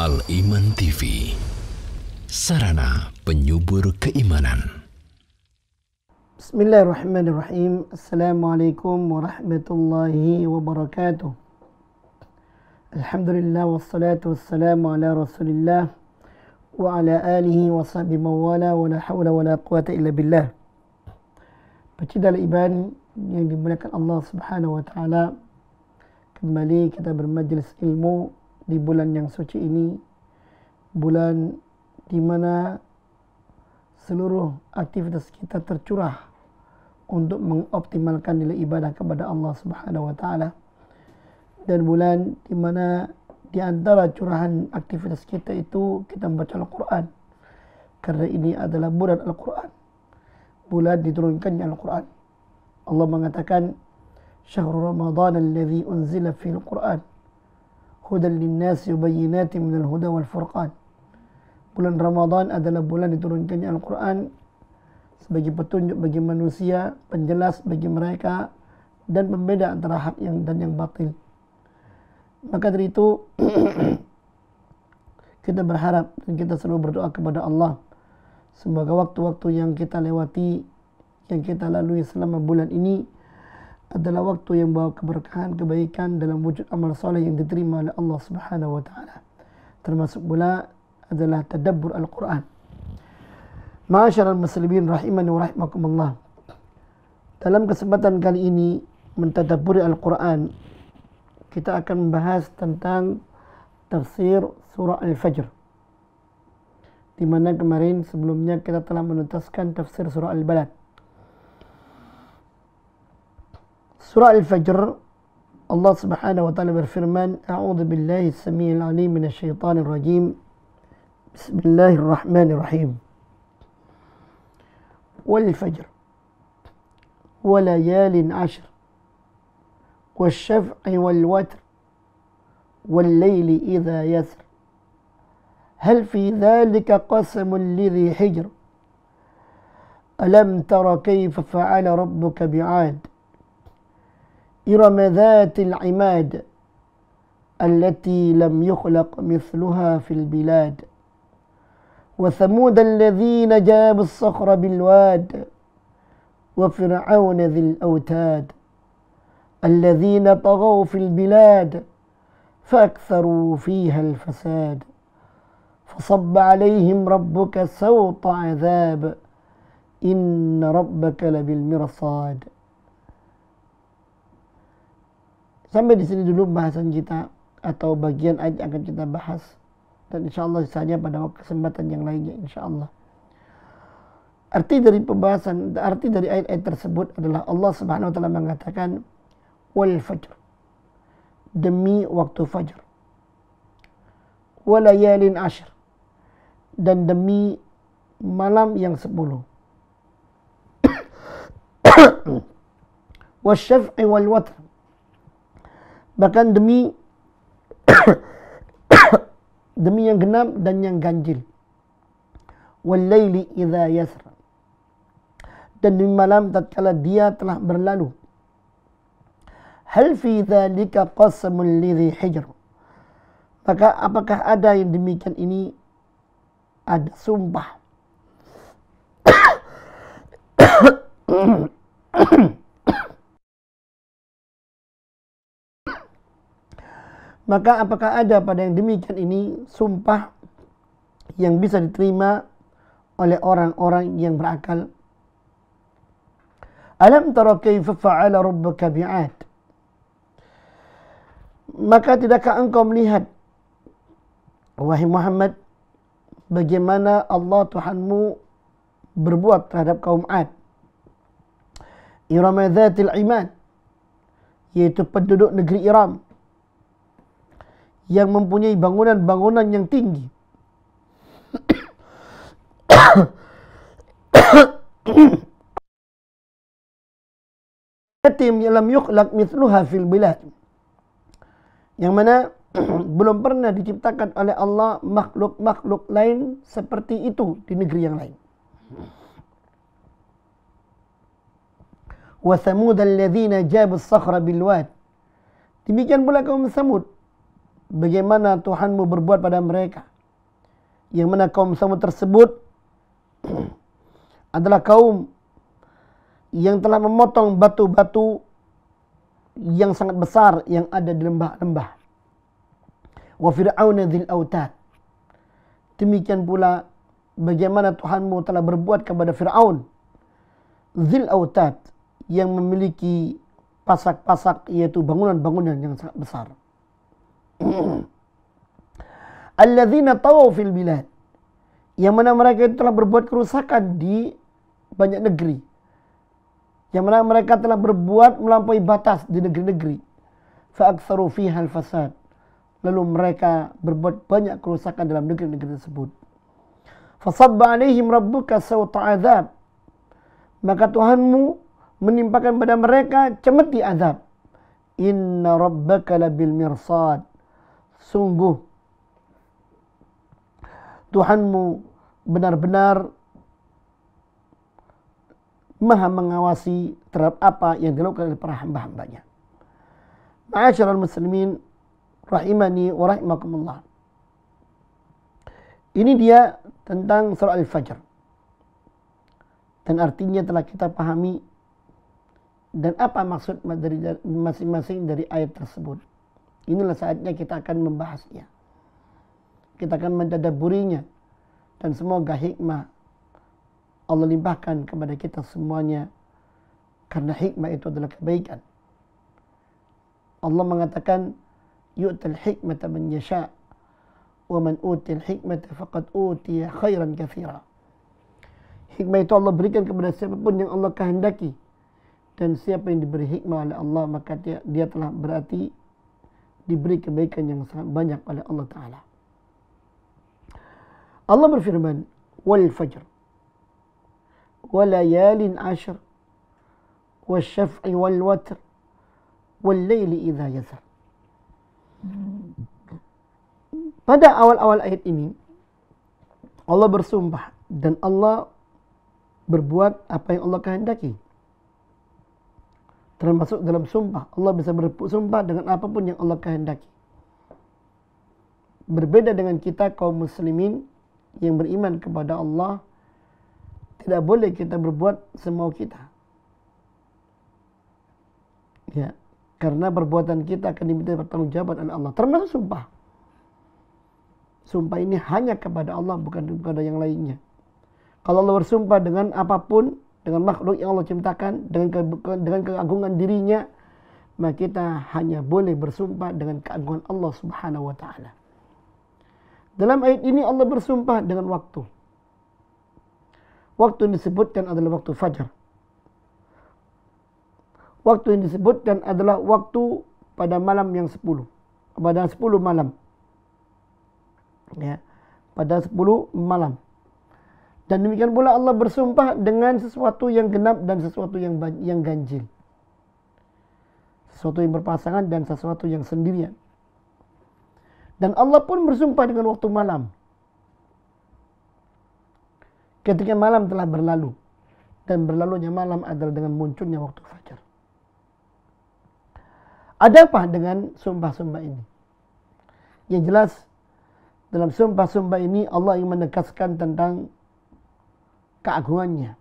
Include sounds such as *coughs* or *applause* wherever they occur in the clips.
Al-Iman TV Sarana penyubur keimanan Bismillahirrahmanirrahim Assalamualaikum warahmatullahi wabarakatuh Alhamdulillah wassalatu wassalamu ala rasulillah Wa ala alihi wa sahbihi mawala wa la hawla wa la quwata illa billah Pecinta iban yang dimuliakan Allah subhanahu wa ta'ala Kembali kita bermajlis ilmu di bulan yang suci ini bulan di mana seluruh aktivitas kita tercurah untuk mengoptimalkan nilai ibadah kepada Allah Subhanahu wa taala dan bulan di mana di antara curahan aktivitas kita itu kita membaca Al-Quran kerana ini adalah bulan Al-Quran bulan diturunkannya Al-Quran Allah mengatakan syahrul ramadan alladhi unzila fil quran هدى للناس وبينات من الهدى والفرقان bulan Ramadan adalah bulan diturunkannya Al-Quran sebagai petunjuk bagi manusia, penjelas bagi mereka dan pembeda antara hak yang dan yang batil. Maka dari itu *clears throat* kita berharap dan kita selalu berdoa kepada Allah semoga waktu-waktu yang kita lewati yang kita lalui selama bulan ini adalah waktu yang membawa keberkahan kebaikan dalam wujud amal soleh yang diterima oleh Allah Subhanahu wa taala. Termasuk pula adalah tadabbur Al-Quran. Ma'asyiral muslimin rahimani wa rahimakumullah. Dalam kesempatan kali ini mentadabburi Al-Quran kita akan membahas tentang tafsir surah Al-Fajr. Di mana kemarin sebelumnya kita telah menuntaskan tafsir surah Al-Balad. سورة الفجر الله سبحانه وتعالى بالفرمان أعوذ بالله السميع العليم من الشيطان الرجيم بسم الله الرحمن الرحيم والفجر وليال عشر والشفع والوتر والليل إذا يسر هل في ذلك قسم لذي حجر ألم تر كيف فعل ربك بعاد إرم ذات العماد التي لم يخلق مثلها في البلاد وثمود الذين جابوا الصخر بالواد وفرعون ذي الأوتاد الذين طغوا في البلاد فأكثروا فيها الفساد فصب عليهم ربك سوط عذاب إن ربك لبالمرصاد Sampai di sini dulu bahasan kita atau bagian ayat yang akan kita bahas. Dan insya Allah sisanya pada kesempatan yang lainnya insya Allah. Arti dari pembahasan, arti dari ayat-ayat tersebut adalah Allah Subhanahu wa taala mengatakan wal fajr. Demi waktu fajar. Walayalin ashir. Dan demi malam yang sepuluh. *coughs* Wasyaf'i wal watr bahkan demi demi yang genap dan yang ganjil Wallayli idza yasr dan demi malam tatkala dia telah berlalu hal fi dzalika qasmun lidhi hijr maka apakah ada yang demikian ini ada sumpah Maka apakah ada pada yang demikian ini sumpah yang bisa diterima oleh orang-orang yang berakal? Alam tara kaifa fa'ala rabbuka bi'ad? Maka tidakkah engkau melihat wahai Muhammad bagaimana Allah Tuhanmu berbuat terhadap kaum 'Ad? Iram dzatil 'Imad yaitu penduduk negeri Iram yang mempunyai bangunan-bangunan yang tinggi. Yatim yuk lak mithluha fil bilah Yang mana *clears throat* belum pernah diciptakan oleh Allah makhluk-makhluk lain seperti itu di negeri yang lain. Wa samud alladhina jabu as-sakhra bil wad. Demikian pula kaum Samud bagaimana Tuhanmu berbuat pada mereka. Yang mana kaum Samud tersebut *clears throat* adalah kaum yang telah memotong batu-batu yang sangat besar yang ada di lembah-lembah. Wa fir'auna dzil autad. Demikian pula bagaimana Tuhanmu telah berbuat kepada Fir'aun Zil autad yang memiliki pasak-pasak yaitu bangunan-bangunan yang sangat besar. Hmm. Alladzina tawaw fil bilad. Yang mana mereka itu telah berbuat kerusakan di banyak negeri. Yang mana mereka telah berbuat melampaui batas di negeri-negeri. Fa'aktsaru fiha fasad Lalu mereka berbuat banyak kerusakan dalam negeri-negeri tersebut. Fasabba alaihim rabbuka sawta azab. Maka Tuhanmu menimpakan pada mereka cemeti azab. Inna rabbaka labil mirsad sungguh Tuhanmu benar-benar maha mengawasi terhadap apa yang dilakukan oleh para hamba-hambanya. Ma'asyiral muslimin rahimani wa rahimakumullah. Ini dia tentang surah Al-Fajr. Dan artinya telah kita pahami dan apa maksud masing-masing dari ayat tersebut. Inilah saatnya kita akan membahasnya. Kita akan mendadaburinya. Dan semoga hikmah Allah limpahkan kepada kita semuanya. Karena hikmah itu adalah kebaikan. Allah mengatakan, Yu'tal hikmata man yasha' wa man util hikmata faqad utiya khairan kathira. Hikmah itu Allah berikan kepada siapapun yang Allah kehendaki. Dan siapa yang diberi hikmah oleh Allah maka dia, dia telah berarti diberi kebaikan yang sangat banyak oleh Allah Ta'ala. Allah berfirman, Wal-fajr, Walayalin asyar, Wasyaf'i wal-watr, Wal-layli idha yasar. Pada awal-awal ayat ini, Allah bersumpah dan Allah berbuat apa yang Allah kehendaki. Termasuk dalam sumpah. Allah bisa bersumpah dengan apapun yang Allah kehendaki. Berbeda dengan kita kaum muslimin yang beriman kepada Allah. Tidak boleh kita berbuat semau kita. Ya, karena perbuatan kita akan diminta pertanggungjawaban oleh Allah. Termasuk sumpah. Sumpah ini hanya kepada Allah bukan kepada yang lainnya. Kalau Allah bersumpah dengan apapun dengan makhluk yang Allah ciptakan, dengan ke, dengan keagungan dirinya, maka kita hanya boleh bersumpah dengan keagungan Allah Subhanahu wa taala. Dalam ayat ini Allah bersumpah dengan waktu. Waktu yang disebutkan adalah waktu fajar. Waktu yang disebutkan adalah waktu pada malam yang 10. Pada 10 malam. Ya. Pada 10 malam. Dan demikian pula Allah bersumpah dengan sesuatu yang genap dan sesuatu yang yang ganjil. Sesuatu yang berpasangan dan sesuatu yang sendirian. Dan Allah pun bersumpah dengan waktu malam. Ketika malam telah berlalu. Dan berlalunya malam adalah dengan munculnya waktu fajar. Ada apa dengan sumpah-sumpah ini? Yang jelas, dalam sumpah-sumpah ini Allah ingin menekaskan tentang keagungannya.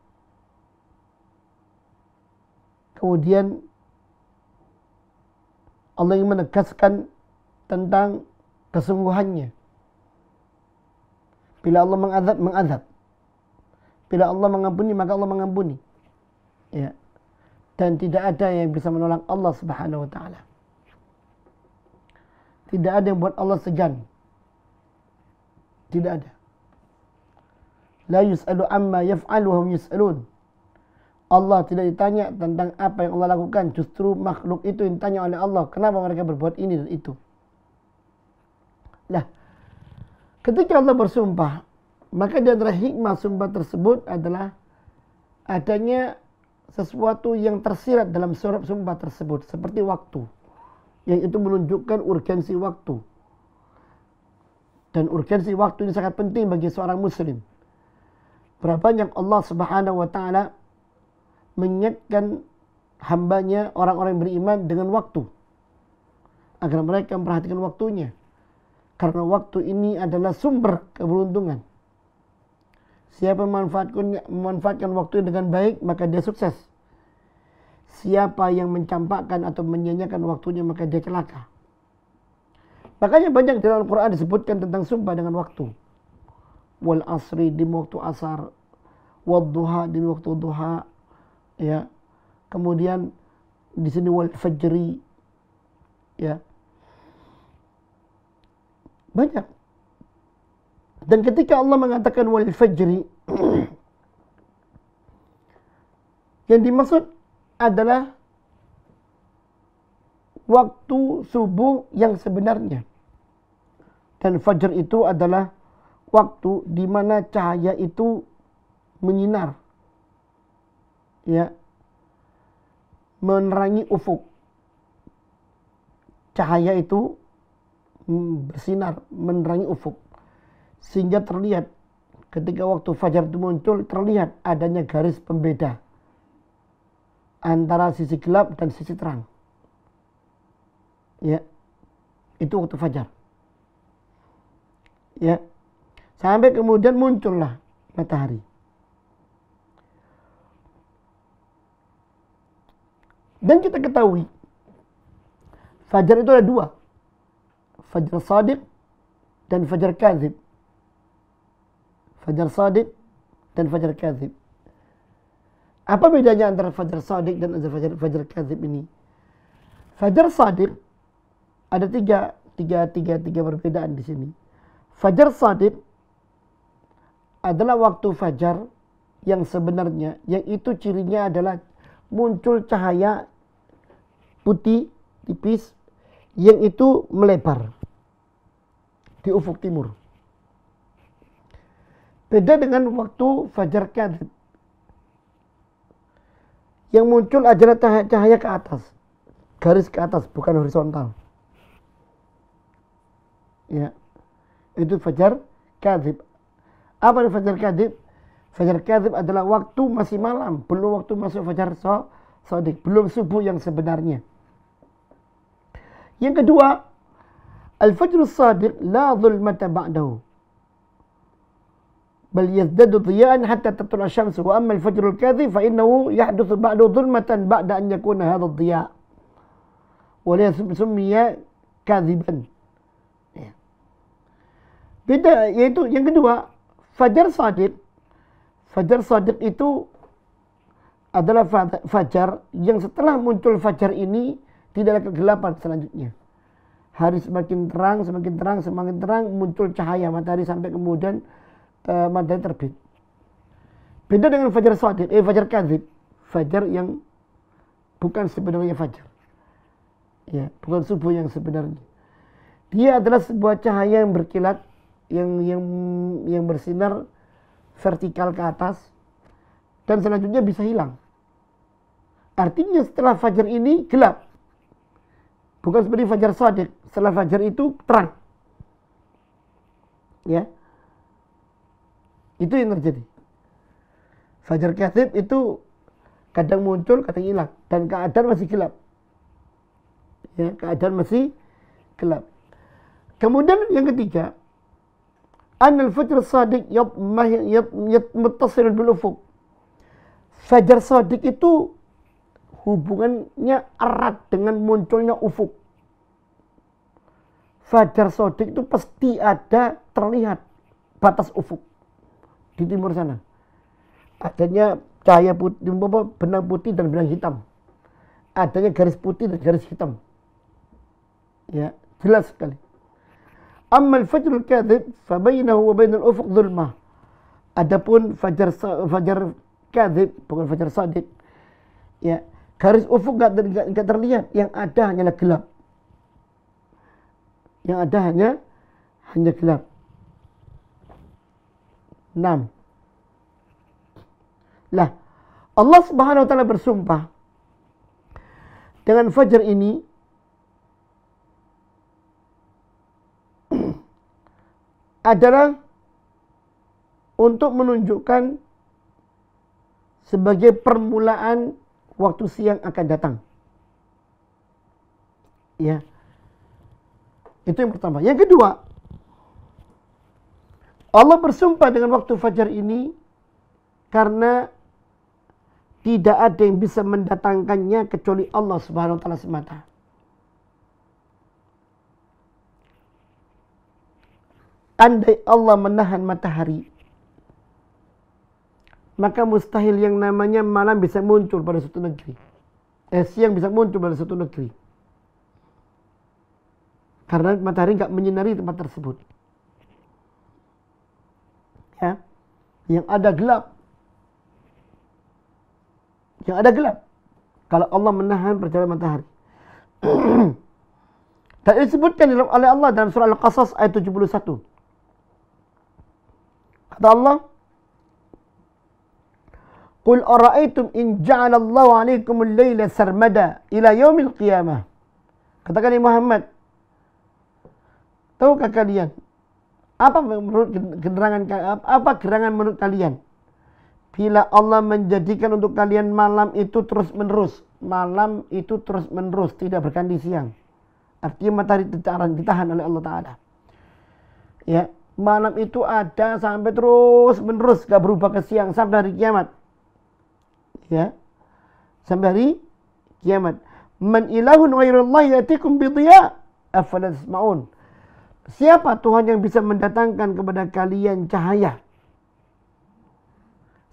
Kemudian Allah ingin menegaskan tentang kesungguhannya. Bila Allah mengazab, mengazab. Bila Allah mengampuni, maka Allah mengampuni. Ya. Dan tidak ada yang bisa menolak Allah Subhanahu wa taala. Tidak ada yang buat Allah segan. Tidak ada. La yus'alu amma yaf'aluhum yus'alun. Allah tidak ditanya tentang apa yang Allah lakukan. Justru makhluk itu yang ditanya oleh Allah. Kenapa mereka berbuat ini dan itu. Nah, ketika Allah bersumpah, maka di antara hikmah sumpah tersebut adalah adanya sesuatu yang tersirat dalam surat sumpah tersebut. Seperti waktu. Yang itu menunjukkan urgensi waktu. Dan urgensi waktu ini sangat penting bagi seorang muslim. Berapa banyak Allah Subhanahu wa taala mengingatkan hambanya orang-orang beriman dengan waktu agar mereka memperhatikan waktunya karena waktu ini adalah sumber keberuntungan siapa memanfaatkan memanfaatkan waktu dengan baik maka dia sukses siapa yang mencampakkan atau menyanyikan waktunya maka dia celaka makanya banyak dalam Al-Quran disebutkan tentang sumpah dengan waktu wal asri di waktu asar wal duha di waktu duha ya kemudian di sini wal fajri ya banyak dan ketika Allah mengatakan wal fajri *clears throat* yang dimaksud adalah waktu subuh yang sebenarnya dan fajar itu adalah waktu di mana cahaya itu menyinar ya menerangi ufuk cahaya itu bersinar menerangi ufuk sehingga terlihat ketika waktu fajar itu muncul terlihat adanya garis pembeda antara sisi gelap dan sisi terang ya itu waktu fajar ya Sampai kemudian muncullah matahari. Dan kita ketahui fajar itu ada dua. Fajar sadiq dan fajar kazib. Fajar sadiq dan fajar kazib. Apa bedanya antara fajar sadiq dan fajar, fajar kazib ini? Fajar sadiq ada tiga, tiga, tiga, tiga perbedaan di sini. Fajar sadiq adalah waktu fajar yang sebenarnya, yang itu cirinya adalah muncul cahaya putih tipis yang itu melebar di ufuk timur. Beda dengan waktu fajar kadhib. Yang muncul adalah cahaya, cahaya ke atas. Garis ke atas, bukan horizontal. Ya. Itu fajar kadhib apa itu fajar kadib? Fajar kadib adalah waktu masih malam, belum waktu masuk fajar so, sodik, belum subuh yang sebenarnya. Yang kedua, al-fajr sadiq la dhulmata ba'dahu. Bal yazdadu dhiya'an hatta tatul ashamsu wa amma al-fajr al-kadhib fa innahu yahduthu ba'du dhulmatan ba'da an yakuna hadha dhiya'. Wa la summiya kadhiban. Ya. Beda yaitu yang kedua Fajar Sadiq, Fajar Sadiq itu adalah fajar yang setelah muncul fajar ini tidak ada kegelapan selanjutnya. Hari semakin terang, semakin terang, semakin terang muncul cahaya matahari sampai kemudian uh, matahari terbit. Beda dengan fajar sadiq, eh fajar kadzib, fajar yang bukan sebenarnya fajar. Ya, bukan subuh yang sebenarnya. Dia adalah sebuah cahaya yang berkilat yang yang yang bersinar vertikal ke atas dan selanjutnya bisa hilang. Artinya setelah fajar ini gelap. Bukan seperti fajar sadiq, setelah fajar itu terang. Ya. Itu yang terjadi. Fajar kathib itu kadang muncul, kadang hilang dan keadaan masih gelap. Ya, keadaan masih gelap. Kemudian yang ketiga, أن الفجر يب يب متصل بالأفق. Fajar sadiq itu hubungannya erat dengan munculnya ufuk. Fajar sadiq itu pasti ada terlihat batas ufuk di timur sana. Adanya cahaya putih, benang putih dan benang hitam. Adanya garis putih dan garis hitam. Ya, jelas sekali. Ammal fajrul kadhib fabainahu wa bainal ufuq dhulmah. Adapun fajar fajar kadhib bukan fajar sadiq. Ya, garis ufuk enggak, enggak, enggak terlihat, yang ada hanyalah gelap. Yang ada hanya hanya gelap. 6. Lah, Allah Subhanahu wa taala bersumpah dengan fajar ini adalah untuk menunjukkan sebagai permulaan waktu siang akan datang. Ya. Itu yang pertama. Yang kedua, Allah bersumpah dengan waktu fajar ini karena tidak ada yang bisa mendatangkannya kecuali Allah Subhanahu wa taala semata. andai Allah menahan matahari maka mustahil yang namanya malam bisa muncul pada satu negeri eh siang bisa muncul pada satu negeri karena matahari tidak menyinari tempat tersebut ya yang ada gelap yang ada gelap kalau Allah menahan perjalanan matahari Dan *clears throat* disebutkan oleh Allah dalam surah Al-Qasas ayat 71. Kata Allah, "Qul ara'aytum in ja'ala Allahu 'alaikum al-laila sarmada ila yaumil qiyamah." Katakan ya Muhammad, tahukah kalian apa menurut gerangan apa gerangan menurut kalian? Bila Allah menjadikan untuk kalian malam itu terus menerus, malam itu terus menerus tidak berganti siang. Artinya matahari ditahan, ditahan oleh Allah Taala. Ya, malam itu ada sampai terus menerus gak berubah ke siang sampai hari kiamat ya sampai hari kiamat man ilahun ghairullah yatikum bidhiya afala siapa Tuhan yang bisa mendatangkan kepada kalian cahaya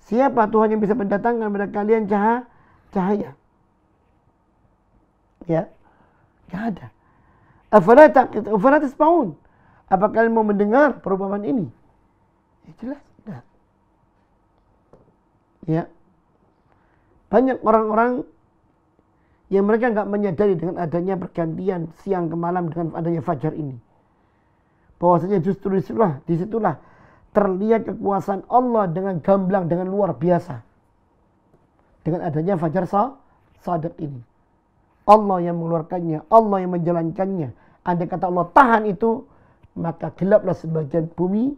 siapa Tuhan yang bisa mendatangkan kepada kalian cahaya cahaya ya gak ada afala afala tasmaun Apakah kalian mau mendengar perubahan ini? Ya jelas. Nah. Ya. Banyak orang-orang yang mereka nggak menyadari dengan adanya pergantian siang ke malam dengan adanya fajar ini. Bahwasanya justru disitulah, disitulah terlihat kekuasaan Allah dengan gamblang, dengan luar biasa. Dengan adanya fajar sah, ini. Allah yang mengeluarkannya, Allah yang menjalankannya. Andai kata Allah tahan itu, maka gelaplah sebagian bumi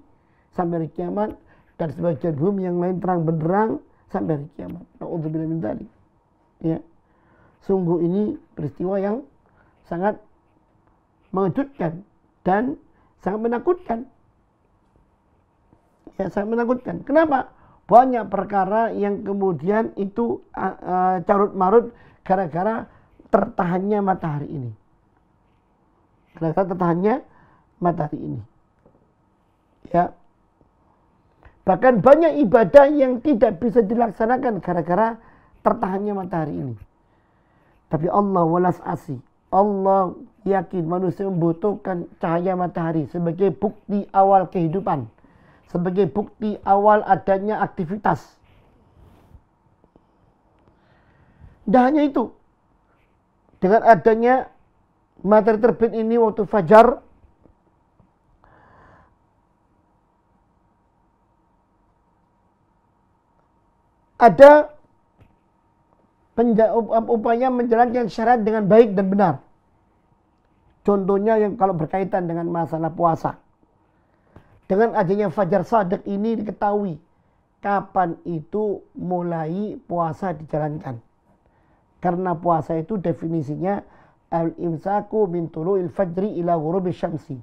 sampai hari kiamat dan sebagian bumi yang lain terang benderang sampai hari kiamat. Nauzubillah min dzalik. Ya. Sungguh ini peristiwa yang sangat mengejutkan dan sangat menakutkan. Ya, sangat menakutkan. Kenapa? Banyak perkara yang kemudian itu uh, uh, carut marut gara-gara tertahannya matahari ini. Gara-gara tertahannya matahari ini. Ya. Bahkan banyak ibadah yang tidak bisa dilaksanakan gara-gara tertahannya matahari ini. Tapi Allah walas asih. Allah yakin manusia membutuhkan cahaya matahari sebagai bukti awal kehidupan, sebagai bukti awal adanya aktivitas. Tidak hanya itu, dengan adanya materi terbit ini waktu fajar, ada upaya menjalankan syarat dengan baik dan benar. Contohnya yang kalau berkaitan dengan masalah puasa. Dengan adanya fajar sadek ini diketahui kapan itu mulai puasa dijalankan. Karena puasa itu definisinya al-imsaku min tulu'il fajri ila ghurubi syamsi.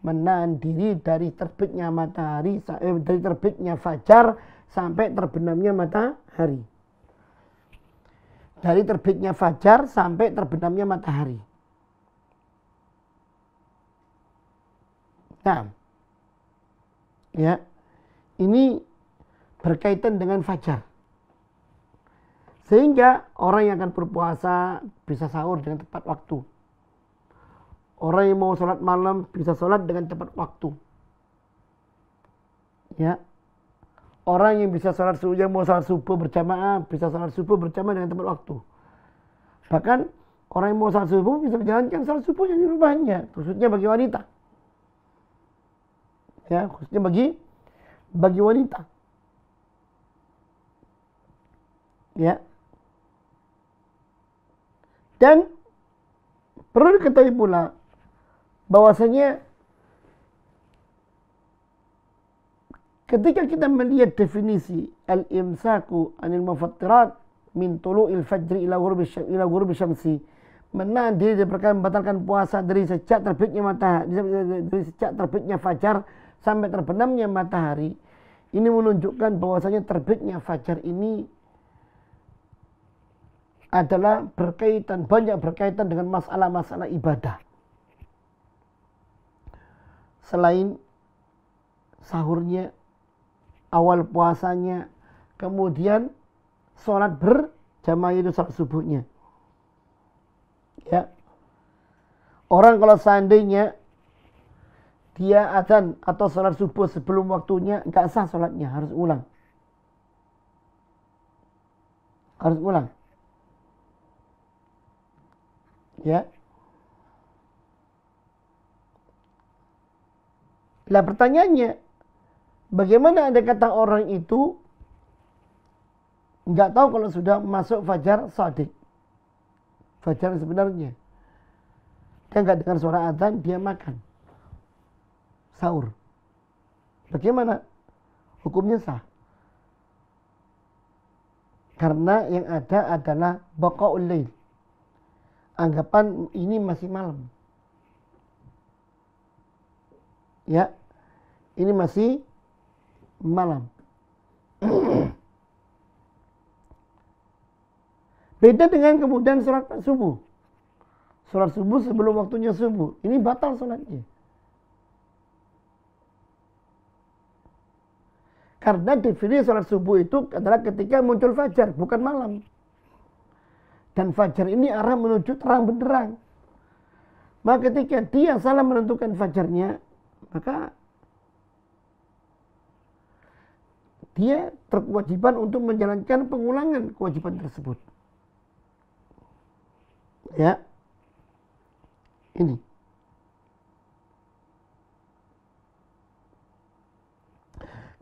Menahan diri dari terbitnya matahari, eh, dari terbitnya fajar sampai terbenamnya matahari. Dari terbitnya fajar sampai terbenamnya matahari. Nah, ya, ini berkaitan dengan fajar. Sehingga orang yang akan berpuasa bisa sahur dengan tepat waktu. Orang yang mau sholat malam bisa sholat dengan tepat waktu. Ya, Orang yang bisa sholat subuh, yang mau sholat subuh berjamaah, bisa sholat subuh berjamaah dengan tempat waktu. Bahkan orang yang mau sholat subuh bisa menjalankan sholat subuhnya di rumahnya, khususnya bagi wanita. Ya, khususnya bagi bagi wanita. Ya. Dan perlu diketahui pula bahwasanya Ketika kita melihat definisi al-imsaku anil mufattirat min tulu'il fajri ila ghurubi ila ghurubi syamsi menahan diri membatalkan puasa dari sejak terbitnya matahari dari sejak terbitnya fajar sampai terbenamnya matahari ini menunjukkan bahwasanya terbitnya fajar ini adalah berkaitan banyak berkaitan dengan masalah-masalah ibadah. Selain sahurnya awal puasanya, kemudian sholat berjamaah itu sholat subuhnya. Ya. Orang kalau seandainya dia adzan atau sholat subuh sebelum waktunya, nggak sah sholatnya, harus ulang. Harus ulang. Ya. Lah pertanyaannya, Bagaimana ada kata orang itu nggak tahu kalau sudah masuk fajar sadik. Fajar sebenarnya. Dia nggak dengar suara azan dia makan. Sahur. Bagaimana? Hukumnya sah. Karena yang ada adalah baqaul lail. Anggapan ini masih malam. Ya. Ini masih malam. Beda dengan kemudian surat subuh. Surat subuh sebelum waktunya subuh. Ini batal sholatnya. Karena definisi sholat subuh itu adalah ketika muncul fajar, bukan malam. Dan fajar ini arah menuju terang benderang. Maka ketika dia salah menentukan fajarnya, maka dia terkewajiban untuk menjalankan pengulangan kewajiban tersebut. Ya. Ini.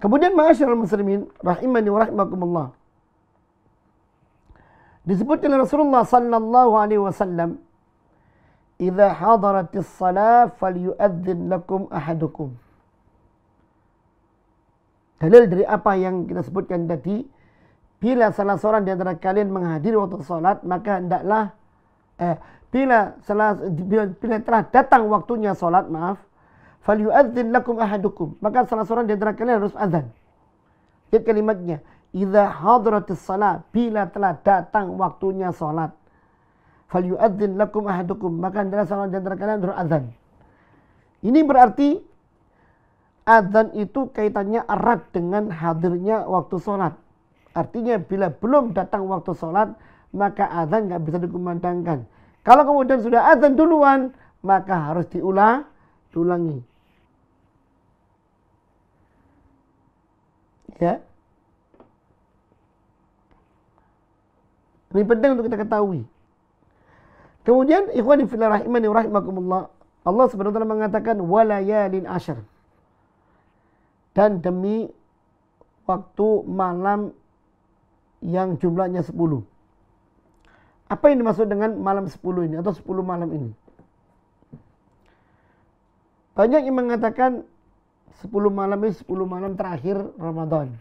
Kemudian ma'asyiral muslimin rahimani wa rahimakumullah. Disebut oleh Rasulullah sallallahu alaihi wasallam, "Idza hadaratis shalah falyu'adzin lakum ahadukum." Dalil dari apa yang kita sebutkan tadi, bila salah seorang di antara kalian menghadiri waktu sholat, maka hendaklah eh, bila salah bila, bila telah datang waktunya sholat, maaf, fal falyu'adzin lakum ahadukum. Maka salah seorang di antara kalian harus azan. Lihat kalimatnya, idza hadratis salat, bila telah datang waktunya sholat. fal Falyu'adzin lakum ahadukum. Maka salah seorang di antara kalian harus azan. Ini berarti Adzan itu kaitannya erat dengan hadirnya waktu sholat. Artinya bila belum datang waktu sholat, maka adzan nggak bisa dikumandangkan. Kalau kemudian sudah adzan duluan, maka harus diulang, diulangi. Ya. Ini penting untuk kita ketahui. Kemudian ikhwan fillah rahimani rahimakumullah. Allah Subhanahu wa taala mengatakan walayalin asyr dan demi waktu malam yang jumlahnya 10. Apa yang dimaksud dengan malam 10 ini atau 10 malam ini? Banyak yang mengatakan 10 malam ini 10 malam terakhir Ramadan.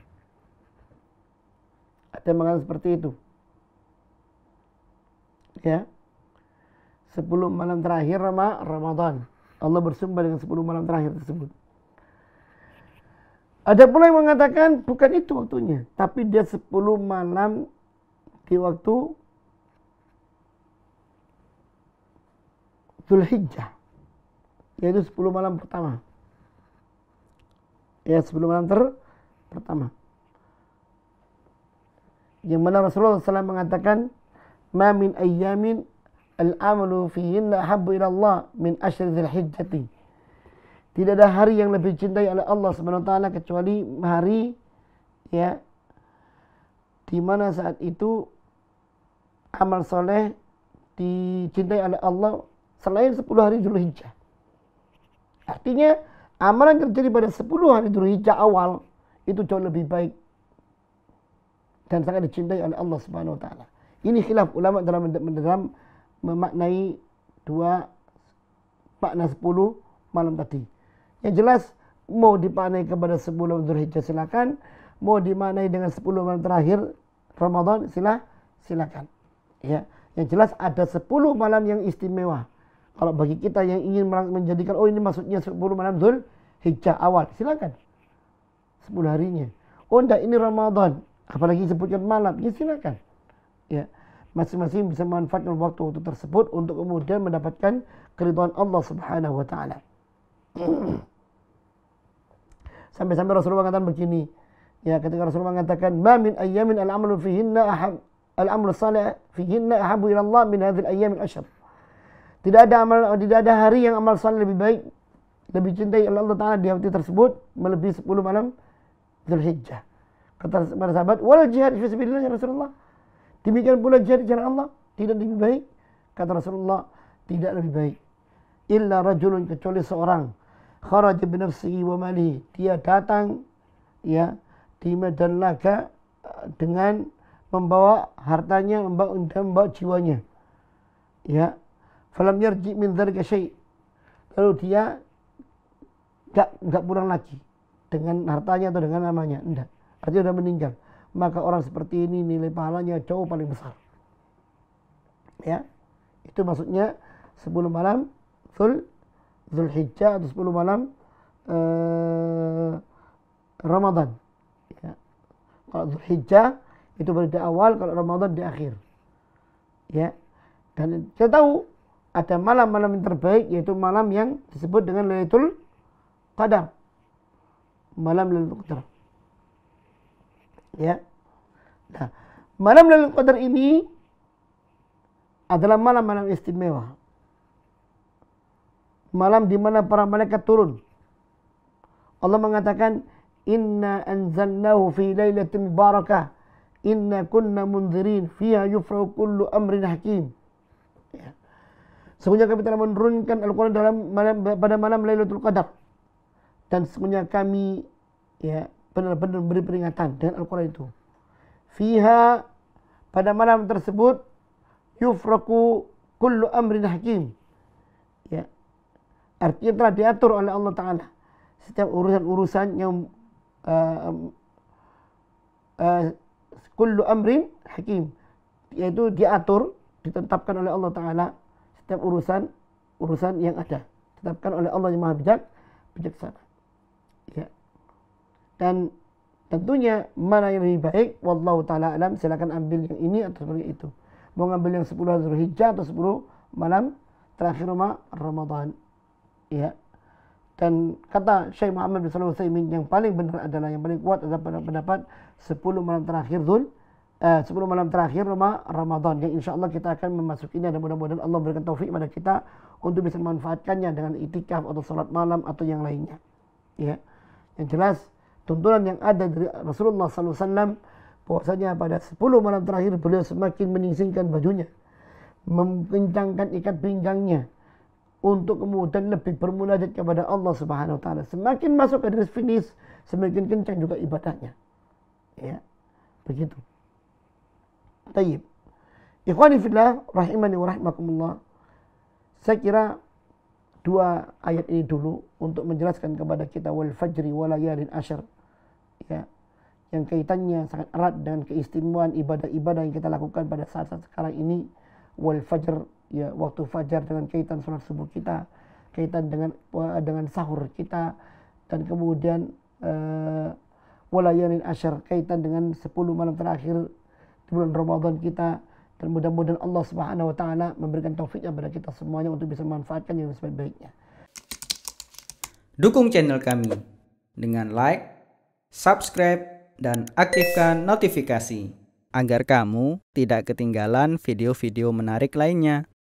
Ada yang mengatakan seperti itu. Ya. 10 malam terakhir Ramadan. Allah bersumpah dengan 10 malam terakhir tersebut. Ada pula yang mengatakan bukan itu waktunya, tapi dia 10 malam di waktu Zulhijjah. Yaitu 10 malam pertama. Ya, 10 malam ter pertama. Yang mana Rasulullah SAW mengatakan, "Ma min ayyamin al-amalu fihinna habu ila Allah min asyri dzulhijjati." Tidak ada hari yang lebih dicintai oleh Allah Subhanahu wa taala kecuali hari ya di mana saat itu amal soleh dicintai oleh Allah selain 10 hari Zulhijjah. Artinya amalan yang terjadi pada 10 hari Zulhijjah awal itu jauh lebih baik dan sangat dicintai oleh Allah Subhanahu wa taala. Ini khilaf ulama dalam dalam memaknai dua makna 10 malam tadi yang jelas mau dipanai kepada 10 Dzulhijjah silakan, mau dimanai dengan 10 malam terakhir Ramadan silah silakan. Ya, yang jelas ada 10 malam yang istimewa. Kalau bagi kita yang ingin menjadikan oh ini maksudnya 10 malam Dzulhijjah awal, silakan. 10 harinya. Oh enggak ini Ramadan, apalagi sebutkan malam, ya silakan. Ya masing-masing bisa memanfaatkan waktu-waktu tersebut untuk kemudian mendapatkan keriduan Allah Subhanahu wa taala. Hmm. Sampai-sampai Rasulullah mengatakan begini, ya ketika Rasulullah mengatakan, "Ma min ayyamin al-amalu fihinna ahab al-amalu salih fihinna ahabu ila Allah min hadhil al asyar." Tidak ada amal tidak ada hari yang amal saleh lebih baik lebih cintai oleh Allah Taala di hati tersebut melebihi 10 malam Zulhijjah. Kata para sahabat, "Wal jihad fi sabilillah ya Rasulullah." Demikian pula jihad di jalan Allah tidak lebih baik. Kata Rasulullah, tidak lebih baik. Illa rajulun kecuali seorang kharaj binafsihi wa malihi. Dia datang ya di medan laga dengan membawa hartanya membawa dan membawa jiwanya. Ya. Falam yarji min dzalika syai. Lalu dia gak gak pulang lagi dengan hartanya atau dengan namanya. Enggak. Artinya sudah meninggal. Maka orang seperti ini nilai pahalanya jauh paling besar. Ya. Itu maksudnya sebelum malam full Zulhijjah atau 10 malam uh, Ramadan. Ya. Kalau Zulhijjah itu berarti di awal, kalau Ramadan di akhir. Ya. Dan saya tahu ada malam-malam yang terbaik yaitu malam yang disebut dengan Lailatul Qadar. Malam Lailatul Qadar. Ya. Nah, malam Lailatul Qadar ini adalah malam-malam istimewa. malam di mana para malaikat turun. Allah mengatakan, Inna anzalnahu fi lailatul barakah, Inna kunna munzirin, Fiha yufra'u kullu amrin hakim. Ya. Sebenarnya kami telah menurunkan Al-Quran dalam malam, pada malam Lailatul Qadar. Dan sebenarnya kami ya benar-benar beri peringatan dengan Al-Quran itu. Fiha pada malam tersebut yufraku kullu amrin hakim. Artinya telah diatur oleh Allah Ta'ala. Setiap urusan-urusan yang... Uh, uh, kullu amrin hakim. Iaitu diatur, ditetapkan oleh Allah Ta'ala. Setiap urusan, urusan yang ada. Ditetapkan oleh Allah yang maha bijak, bijaksana. Ya. Dan tentunya mana yang lebih baik, Wallahu Ta'ala alam, silakan ambil yang ini atau seperti itu. Mau ambil yang 10 Zulhijjah atau 10 malam terakhir rumah Ramadan. ya dan kata Syekh Muhammad bin Shalih Utsaimin yang paling benar adalah yang paling kuat adalah pendapat 10 malam terakhir Dzul eh, 10 malam terakhir Ramadan yang insya Allah kita akan memasukinya dan mudah-mudahan Allah berikan taufik pada kita untuk bisa memanfaatkannya dengan itikaf atau salat malam atau yang lainnya ya yang jelas tuntunan yang ada dari Rasulullah SAW bahwasanya pada 10 malam terakhir beliau semakin menyingkirkan bajunya mengencangkan ikat pinggangnya untuk kemudian lebih bermunajat kepada Allah Subhanahu wa taala. Semakin masuk ke garis finish, semakin kencang juga ibadahnya. Ya. Begitu. Tayyib. Ikhwani fillah rahimani wa rahimakumullah. Saya kira dua ayat ini dulu untuk menjelaskan kepada kita wal fajri wa layalin asyr. Ya. Yang kaitannya sangat erat dengan keistimewaan ibadah-ibadah yang kita lakukan pada saat-saat sekarang ini wal fajr ya waktu fajar dengan kaitan sholat subuh kita kaitan dengan eh, dengan sahur kita dan kemudian eh, uh, ashar kaitan dengan 10 malam terakhir di bulan Ramadan kita dan mudah-mudahan Allah Subhanahu wa taala memberikan taufiknya kepada kita semuanya untuk bisa memanfaatkan yang sebaik-baiknya. Dukung channel kami dengan like, subscribe dan aktifkan notifikasi agar kamu tidak ketinggalan video-video menarik lainnya.